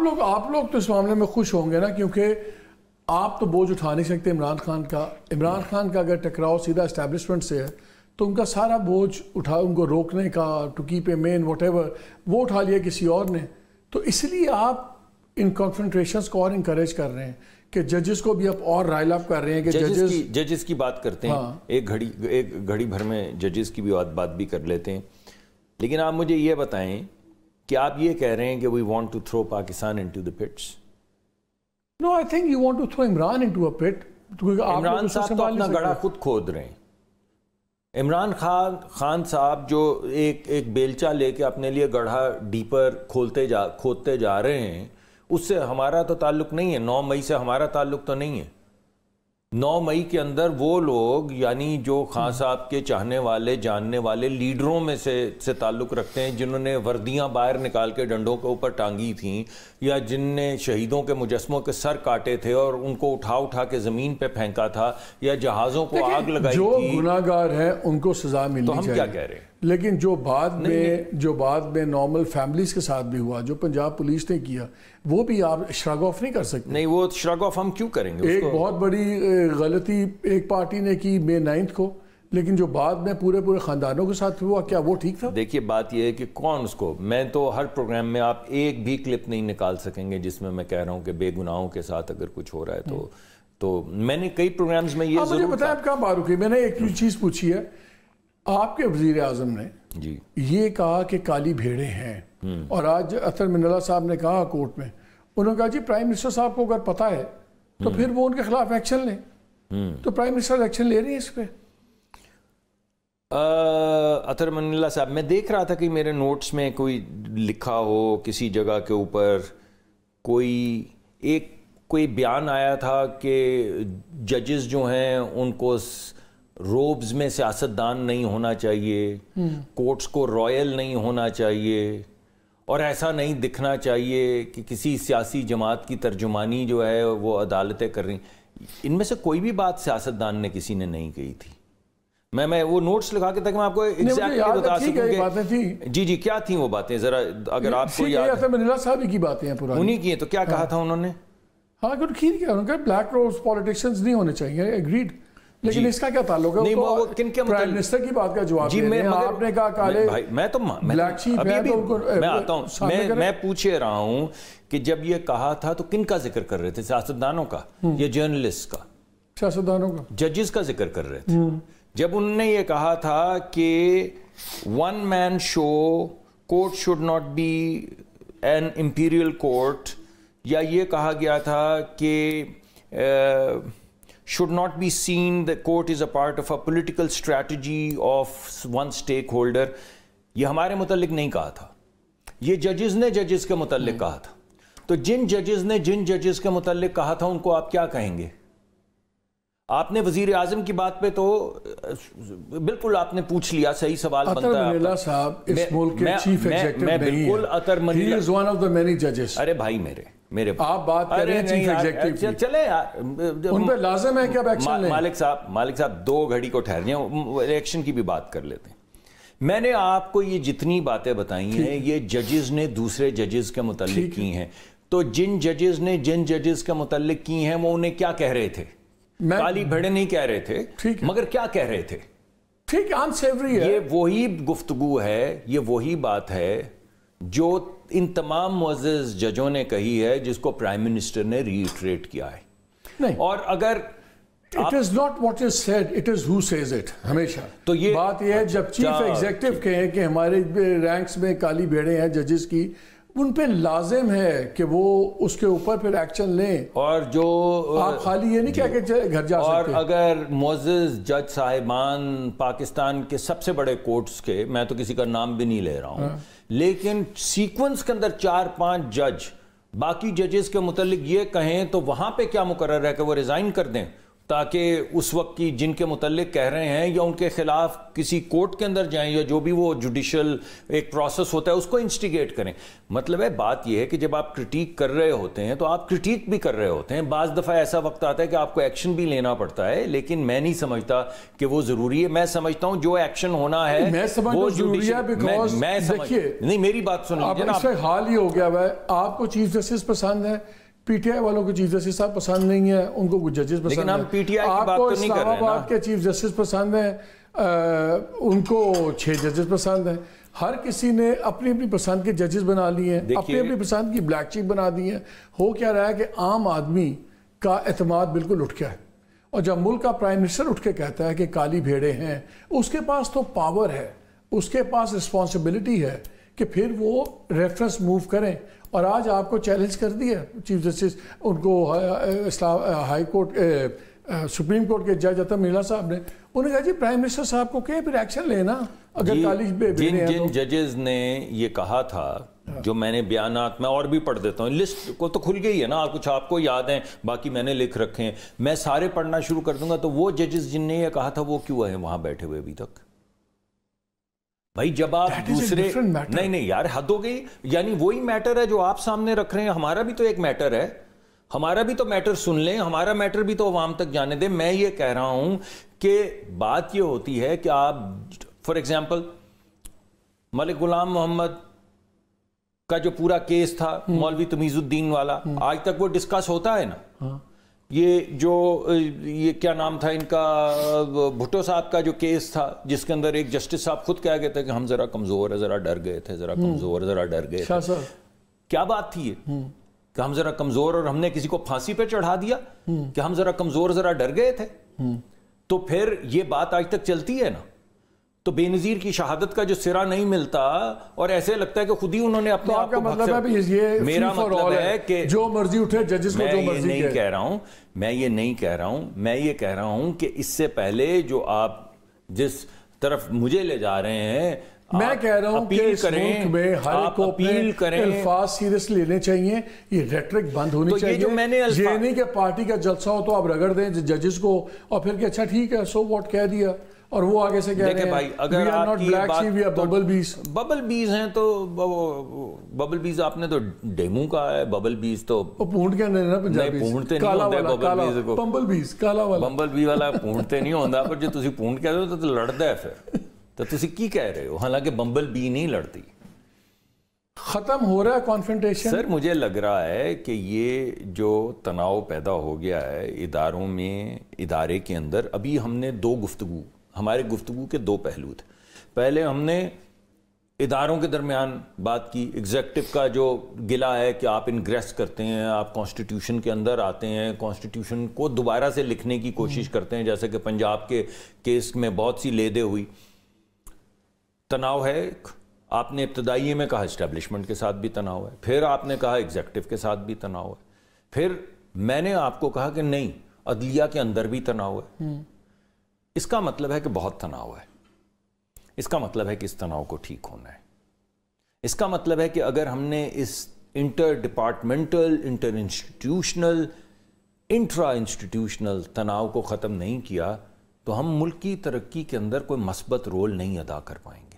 आप लोग आप लोग तो इस मामले में खुश होंगे ना क्योंकि आप तो बोझ उठा नहीं सकते इमरान खान का इमरान खान का अगर टकराव सीधा इस्टेब्लिशमेंट से है तो उनका सारा बोझ उठा उनको रोकने का to keep a man out वो उठा लिया किसी और ने तो इसलिए आप इन कॉन्फेंट्रेशन को और इंक्रेज कर रहे हैं कि जजेस को भी आप और रायल अप कर रहे हैं कि जजेस, जजेस की जजेस की बात करते हैं हाँ। एक घड़ी एक घड़ी भर में जजेस की भी बात बात भी कर लेते हैं लेकिन आप मुझे ये बताएं कि आप ये कह रहे हैं कि we want to throw Pakistan into ditch no I think you want to throw Imran into a pit Imran साहब तो अपना गड़ा खुद खोद रहे हैं इमरान खान खान साहब जो एक एक बेलचा लेके अपने लिए गढ़ा डीपर खोलते जा खोदते जा रहे हैं उससे हमारा तो ताल्लुक नहीं है नौ मई से हमारा ताल्लुक तो नहीं है नौ मई के अंदर वो लोग यानी जो खान साहब के चाहने वाले जानने वाले लीडरों में से से ताल्लुक़ रखते हैं जिन्होंने वर्दियां बाहर निकाल के डंडों के ऊपर टांगी थीं या जिनने शहीदों के मुजस्मों के सर काटे थे और उनको उठा उठा के ज़मीन पे फेंका था या जहाज़ों को आग लगाई जो थी जो गुनागार है उनको सज़ा मिली तो हम क्या कह रहे हैं लेकिन जो बाद में नहीं। जो बाद में नॉर्मल फैमिलीज के साथ भी हुआ जो पंजाब पुलिस ने किया वो भी आप श्रग ऑफ नहीं कर सकते नहीं वो श्रग ऑफ हम क्यों करेंगे एक बहुत बड़ी गलती एक पार्टी ने की मे नाइन्थ को लेकिन जो बाद में पूरे पूरे खानदानों के साथ हुआ क्या वो ठीक था देखिए बात यह है कि कौन उसको मैं तो हर प्रोग्राम में आप एक भी क्लिप नहीं निकाल सकेंगे जिसमें मैं कह रहा हूँ कि बेगुनाहों के साथ अगर कुछ हो रहा है तो हम्म। तो मैंने कई प्रोग्राम्स में ये हाँ, मुझे बताया आप कहाँ बारूकी मैंने एक चीज़ पूछी है आपके वजीर आजम ने जी ये कहा कि काली भेड़े हैं हम्म। और आज अतर मिनला साहब ने कहा कोर्ट में उन्होंने कहा जी प्राइम मिनिस्टर साहब को अगर पता है तो हम्म। फिर वो उनके खिलाफ एक्शन लें हम्म। तो प्राइम मिनिस्टर एक्शन ले रही है इस पर अतर मनिल्ला साहब मैं देख रहा था कि मेरे नोट्स में कोई लिखा हो किसी जगह के ऊपर कोई एक कोई बयान आया था कि जजेस जो हैं उनको स, रोब्स में सियासतदान नहीं होना चाहिए कोर्ट्स हम्म। को रॉयल नहीं होना चाहिए और ऐसा नहीं दिखना चाहिए कि किसी सियासी जमात की तर्जुमानी जो है वो अदालतें कर रही इनमें से कोई भी बात सियासतदान ने किसी ने नहीं कही थी मैं मैं वो नोट्स लिखा के तक मैं आपको एग्जैक्टली बता सकूं थी जी जी क्या थी वो बातें जरा अगर आपको याद साहब की बातें हैं उन्हीं की तो क्या कहा हाँ। था उन्होंने हाँ खीर क्या ब्लैक रोज पॉलिटिशियंस नहीं होने चाहिए एग्रीड लेकिन इसका क्या ताल्लुक है नहीं वो, वो किन के प्राइम मिनिस्टर की बात का जवाब जी मैं मगर, आपने कहा काले भाई मैं तो मैं, अभी भी, तो मैं आता हूं मैं मैं पूछ रहा हूं कि जब ये कहा था तो किन का जिक्र कर रहे थे सियासतदानों का हम्म। या जर्नलिस्ट का सियासतदानों का जजेस का जिक्र कर रहे थे हम्म। जब उनने ये कहा था कि one man show court should not be an imperial court या ये कहा गया था कि should not be seen the court is a part of a political strategy of one stakeholder ye हमारे mutalliq नहीं कहा था ye judges ने judges के mutalliq कहा था तो जिन judges ने जिन judges के mutalliq कहा था उनको आप क्या कहेंगे आपने वजीर आजम की बात पे तो बिल्कुल आपने पूछ लिया सही सवाल अतर बनता है साहब इस मुल्क के चीफ बिल्कुल अतर मनीला अरे भाई मेरे मेरे आप बात कर रहे हैं चीफ एग्जीक्यूटिव की चले उन पर लाजम है क्या एक्शन मा, लें मालिक साहब मालिक साहब दो घड़ी को ठहर जाए इलेक्शन की भी बात कर लेते हैं मैंने आपको ये जितनी बातें बताई हैं ये जजेस ने दूसरे जजेस के मुतलिक की हैं तो जिन जजेस ने जिन जजेस के मुतलिक की हैं वो उन्हें क्या कह रहे थे काली भेड़े नहीं कह रहे थे मगर क्या कह रहे थे ठीक अनसेवरी ये वही गुफ्तगु है ये वही बात है जो इन तमाम मोज़ जजों ने कही है जिसको प्राइम मिनिस्टर ने रीट्रेट किया है नहीं और अगर it is not what is said it is who says it हमेशा तो ये बात यह है जब चीफ अच्छा। एग्जीक्यूटिव कहें कि हमारे रैंक्स में काली भेड़े हैं जजेस की उन पे लाजिम है कि वो उसके ऊपर फिर एक्शन लें और जो आप खाली ये नहीं क्या कि घर जा और सकते। अगर मोजिज जज साहिबान पाकिस्तान के सबसे बड़े कोर्ट्स के मैं तो किसी का नाम भी नहीं ले रहा हूँ हाँ। लेकिन सीक्वेंस के अंदर चार पांच जज बाकी जजेस के मुतल ये कहें तो वहाँ पे क्या मुकर है कि वो रिज़ाइन कर दें ताकि उस वक्त की जिनके मतलब कह रहे हैं या उनके खिलाफ किसी कोर्ट के अंदर जाएं या जो भी वो जुडिशल एक प्रोसेस होता है उसको इंस्टिगेट करें मतलब है बात यह है कि जब आप क्रिटिक कर रहे होते हैं तो आप क्रिटिक भी कर रहे होते हैं बाज़ दफ़ा ऐसा वक्त आता है कि आपको एक्शन भी लेना पड़ता है लेकिन मैं नहीं समझता कि वो ज़रूरी है मैं समझता हूँ जो एक्शन होना है मैं वो नहीं मेरी बात सुनिए हाल ही हो गया आपको चीफ जस्टिस पसंद है पीटीआई वालों को चीफ जस्टिस साहब पसंद नहीं है उनको कुछ जजेस पसंद है पीटीआई तो आपको इस्लामाबाद के चीफ जस्टिस पसंद है उनको छह जजेस पसंद है हर किसी ने अपनी अपनी पसंद के जजेस बना लिए हैं अपनी अपनी पसंद की ब्लैक चीफ बना दी है हो क्या रहा है कि आम आदमी का अतमाद बिल्कुल उठ गया है और जब मुल्क का प्राइम मिनिस्टर उठ के कहता है कि काली भेड़े हैं उसके पास तो पावर है उसके पास रिस्पॉन्सिबिलिटी है कि फिर वो रेफरेंस मूव करें और आज आपको चैलेंज कर दिया चीफ जस्टिस उनको इस्लाम हाई कोर्ट सुप्रीम कोर्ट के जज अतम मीणा साहब ने उन्होंने कहा जी प्राइम मिनिस्टर साहब को क्या फिर एक्शन लेना अगर कॉलेज में जिन जिन जजेस तो- ने ये कहा था हाँ। जो मैंने बयान मैं और भी पढ़ देता हूँ लिस्ट को तो खुल गई है ना कुछ आपको याद है बाकी मैंने लिख रखे हैं मैं सारे पढ़ना शुरू कर दूंगा तो वो जजेस जिनने ये कहा था वो क्यों है वहाँ बैठे हुए अभी तक भाई जब आप That दूसरे नहीं नहीं यार हद हो गई यानी वही मैटर है जो आप सामने रख रहे हैं हमारा भी तो एक मैटर है हमारा भी तो मैटर सुन लें हमारा मैटर भी तो आवाम तक जाने दें मैं ये कह रहा हूं कि बात ये होती है कि आप फॉर एग्जाम्पल मलिक गुलाम मोहम्मद का जो पूरा केस था हम्म। मौलवी तमीजुद्दीन वाला हम्म। आज तक वो डिस्कस होता है ना हाँ। ये जो ये क्या नाम था इनका भुट्टो साहब का जो केस था जिसके अंदर एक जस्टिस साहब खुद कह गए थे कि हम जरा कमज़ोर है ज़रा डर गए थे ज़रा हम्म। कमज़ोर ज़रा डर गए थे क्या बात थी ये हम्म। कि हम ज़रा कमज़ोर और हमने किसी को फांसी पे चढ़ा दिया हम्म। कि हम ज़रा कमज़ोर ज़रा डर गए थे तो फिर ये बात आज तक चलती है ना तो बेनजीर की शहादत का जो सिरा नहीं मिलता और ऐसे लगता है कि खुद ही उन्होंने अपने तो आप को मतलब है ये मेरा मतलब है कि जो मर्जी उठे जजेस को जो मर्जी नहीं कह रहा हूं मैं ये नहीं कह रहा हूं मैं ये कह रहा हूं कि इससे पहले जो आप जिस तरफ मुझे ले जा रहे हैं मैं कह रहा हूं कि करें, में हर को अपील करें अल्फाज सीरियस लेने चाहिए ये रेट्रिक बंद होनी तो चाहिए ये जो मैंने ये नहीं कि पार्टी का जलसा हो तो आप रगड़ दें जजेस को और फिर अच्छा ठीक है सो वॉट कह दिया और वो आगे से कह रहे हैं भाई अगर बबल बीज बबल बीज हैं तो बबल बीज आपने तो डेमू का है बबल बीज तो पूंट के अंदर ना पंजाबी पूंटते नहीं होता बबल बीज को बंबल बीज काला वाला बंबल बी वाला पूंटते नहीं होता पर जो ਤੁਸੀਂ कह रहे हो तो, तो लड़ता है फिर तो ਤੁਸੀਂ की कह रहे हो हालांकि ਬੰਬਲ बी नहीं लड़ती खत्म हो रहा है कॉन्फ्रेंटेशन सर मुझे लग रहा है कि ये जो तनाव पैदा हो गया है इदारों में इदारे के अंदर अभी हमने दो गुफ्तगु हमारे गुफ्तु के दो पहलू थे पहले हमने इदारों के दरमियान बात की एग्जेक्टिव का जो गिला है कि आप इनग्रेस करते हैं आप कॉन्स्टिट्यूशन के अंदर आते हैं कॉन्स्टिट्यूशन को दोबारा से लिखने की कोशिश हम्म। करते हैं जैसे कि पंजाब के केस में बहुत सी लेदे हुई तनाव है आपने इब्तदाई में कहा इस्टेब्लिशमेंट के साथ भी तनाव है फिर आपने कहा एग्जेक्टिव के साथ भी तनाव है फिर मैंने आपको कहा कि नहीं अदलिया के अंदर भी तनाव है हम्म। इसका मतलब है कि बहुत तनाव है इसका मतलब है कि इस तनाव को ठीक होना है इसका मतलब है कि अगर हमने इस inter departmental inter institutional intra institutional तनाव को ख़त्म नहीं किया तो हम मुल्क की तरक्की के अंदर कोई मस्बत रोल नहीं अदा कर पाएंगे